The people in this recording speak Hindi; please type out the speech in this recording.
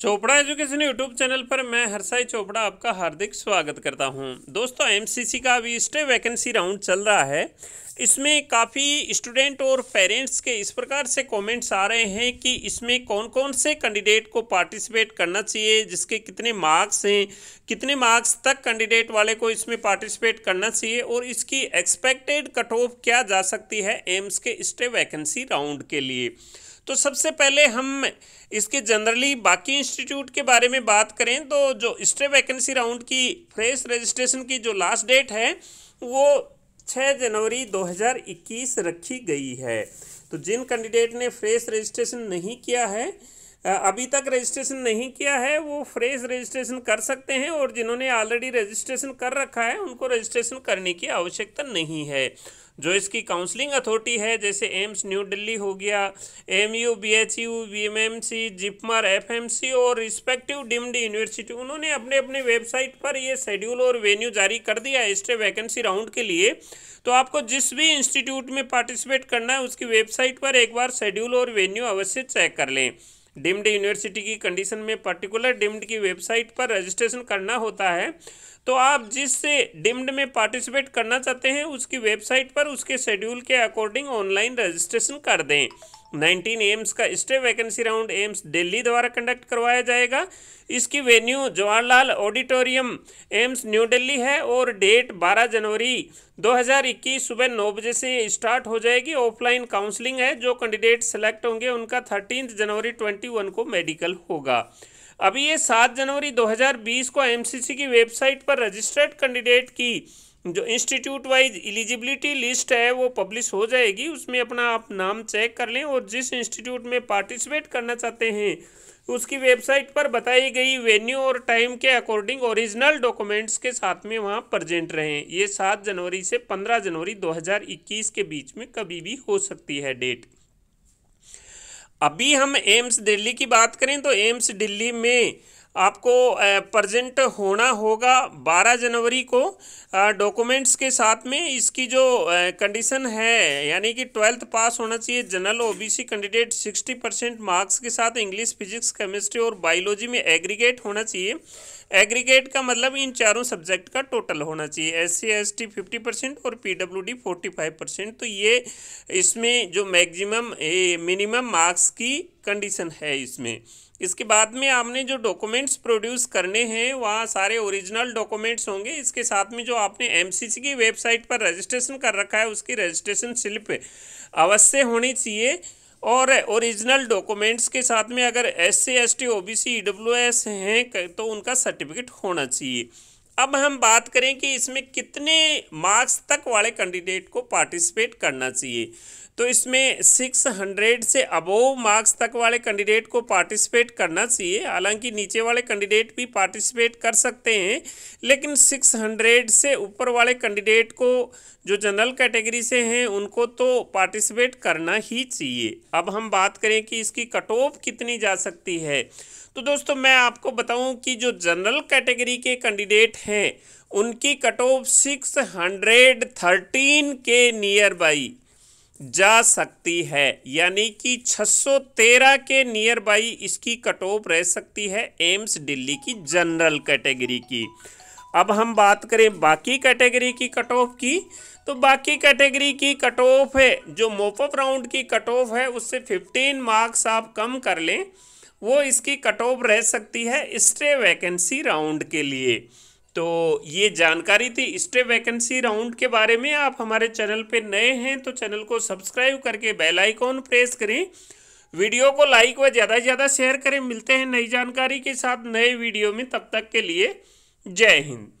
चोपड़ा एजुकेशन यूट्यूब चैनल पर मैं हरसाई चोपड़ा आपका हार्दिक स्वागत करता हूं दोस्तों एमसीसी का अभी स्टे वैकेंसी राउंड चल रहा है इसमें काफ़ी स्टूडेंट और पेरेंट्स के इस प्रकार से कमेंट्स आ रहे हैं कि इसमें कौन कौन से कैंडिडेट को पार्टिसिपेट करना चाहिए जिसके कितने मार्क्स हैं कितने मार्क्स तक कैंडिडेट वाले को इसमें पार्टिसिपेट करना चाहिए और इसकी एक्सपेक्टेड कट ऑफ क्या जा सकती है एम्स के स्टे वैकेंसी राउंड के लिए तो सबसे पहले हम इसके जनरली बाकी इंस्टीट्यूट के बारे में बात करें तो जो स्टे वैकेंसी राउंड की फ्रेश रजिस्ट्रेशन की जो लास्ट डेट है वो 6 जनवरी 2021 रखी गई है तो जिन कैंडिडेट ने फ्रेश रजिस्ट्रेशन नहीं किया है अभी तक रजिस्ट्रेशन नहीं किया है वो फ्रेश रजिस्ट्रेशन कर सकते हैं और जिन्होंने ऑलरेडी रजिस्ट्रेशन कर रखा है उनको रजिस्ट्रेशन करने की आवश्यकता नहीं है जो इसकी काउंसलिंग अथॉरिटी है जैसे एम्स न्यू दिल्ली हो गया M U B H U B M M C JIPMER F M C और रिस्पेक्टिव डीम्ड यूनिवर्सिटी उन्होंने अपने अपने वेबसाइट पर ये शेड्यूल और वेन्यू जारी कर दिया है स्टे वैकेंसी राउंड के लिए तो आपको जिस भी इंस्टीट्यूट में पार्टिसिपेट करना है उसकी वेबसाइट पर एक बार शेड्यूल और वेन्यू अवश्य चेक कर लें डिम्ड यूनिवर्सिटी की कंडीशन में पर्टिकुलर डिम्ड की वेबसाइट पर रजिस्ट्रेशन करना होता है तो आप जिससे डिम्ड में पार्टिसिपेट करना चाहते हैं उसकी वेबसाइट पर उसके शेड्यूल के अकॉर्डिंग ऑनलाइन रजिस्ट्रेशन कर दें नाइनटीन एम्स का stray vacancy round AIIMS Delhi द्वारा कंडक्ट करवाया जाएगा इसकी venue Jawaharlal auditorium AIIMS new Delhi है और डेट 12 जनवरी 2021 सुबह नौ बजे से स्टार्ट हो जाएगी ऑफलाइन काउंसलिंग है जो कैंडिडेट सेलेक्ट होंगे उनका थर्टीन जनवरी 21 को मेडिकल होगा अभी ये सात जनवरी 2020 को एमसीसी की वेबसाइट पर रजिस्टर्ड कैंडिडेट की जो इंस्टीट्यूट वाइज एलिजिबिलिटी लिस्ट है वो पब्लिश हो जाएगी उसमें अपना आप नाम चेक कर लें और जिस इंस्टीट्यूट में पार्टिसिपेट करना चाहते हैं उसकी वेबसाइट पर बताई गई वेन्यू और टाइम के अकॉर्डिंग ओरिजिनल डॉक्यूमेंट्स के साथ में वहाँ प्रजेंट रहें ये सात जनवरी से पंद्रह जनवरी दो के बीच में कभी भी हो सकती है डेट अभी हम एम्स दिल्ली की बात करें तो एम्स दिल्ली में आपको प्रजेंट होना होगा 12 जनवरी को डॉक्यूमेंट्स के साथ में इसकी जो कंडीशन है यानी कि ट्वेल्थ पास होना चाहिए general OBC candidate 60 percent marks के साथ इंग्लिश फिजिक्स केमिस्ट्री और बायोलॉजी में एग्रीगेट होना चाहिए एग्रीगेट का मतलब इन चारों सब्जेक्ट का टोटल होना चाहिए S C S T fifty percent और P W D forty five percent तो ये इसमें जो मैक्सिमम मिनिमम मार्क्स की कंडीशन है इसमें इसके बाद में आपने जो डॉक्यूमेंट्स प्रोड्यूस करने हैं वहाँ सारे ओरिजिनल डॉक्यूमेंट्स होंगे इसके साथ में जो आपने एमसीसी की वेबसाइट पर रजिस्ट्रेशन कर रखा है उसकी रजिस्ट्रेशन स्लिप अवश्य होनी चाहिए और ओरिजिनल डॉक्यूमेंट्स के साथ में अगर S C S T O B C E W S हैं तो उनका सर्टिफिकेट होना चाहिए अब हम बात करें कि इसमें कितने मार्क्स तक वाले कैंडिडेट को पार्टिसिपेट करना चाहिए तो इसमें 600 से अबोव मार्क्स तक वाले कैंडिडेट को पार्टिसिपेट करना चाहिए हालांकि नीचे वाले कैंडिडेट भी पार्टिसिपेट कर सकते हैं लेकिन 600 से ऊपर वाले कैंडिडेट को जो जनरल कैटेगरी से हैं उनको तो पार्टिसिपेट करना ही चाहिए अब हम बात करें कि इसकी कट ऑफ कितनी जा सकती है तो दोस्तों मैं आपको बताऊं कि जो जनरल कैटेगरी के कैंडिडेट हैं उनकी cut off six hundred thirteen के नियर बाई जा सकती है यानी कि 613 के नियर बाई इसकी कट ऑफ रह सकती है एम्स दिल्ली की जनरल कैटेगरी की अब हम बात करें बाकी कैटेगरी की कट ऑफ की तो बाकी कैटेगरी की कट ऑफ है जो मोपअप राउंड की कट ऑफ है उससे 15 मार्क्स आप कम कर लें वो इसकी कट ऑफ रह सकती है स्टे वैकेंसी राउंड के लिए तो ये जानकारी थी स्टे वैकेंसी राउंड के बारे में आप हमारे चैनल पे नए हैं तो चैनल को सब्सक्राइब करके बेल आइकॉन प्रेस करें वीडियो को लाइक व ज़्यादा से ज़्यादा शेयर करें मिलते हैं नई जानकारी के साथ नए वीडियो में तब तक के लिए जय हिंद